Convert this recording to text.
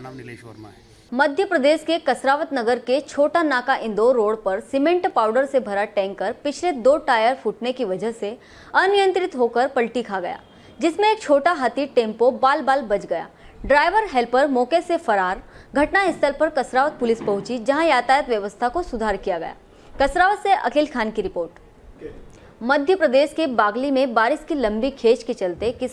मेरा नाम नीलेश वर्मा है मध्य प्रदेश के कसरावत नगर के छोटा नाका इंदौर रोड पर सीमेंट पाउडर से भरा टैंकर पिछले दो टायर फूटने की वजह से अनियंत्रित होकर पलटी खा गया जिसमें एक छोटा हाथी टेम्पो बाल बाल बच गया ड्राइवर हेल्पर मौके से फरार घटना स्थल पर कसरावत पुलिस पहुंची जहां यातायात व्यवस्था को सुधार किया गया कसरावत से अखिल खान की रिपोर्ट मध्य प्रदेश के बागली में बारिश की लंबी खेच के चलते किसान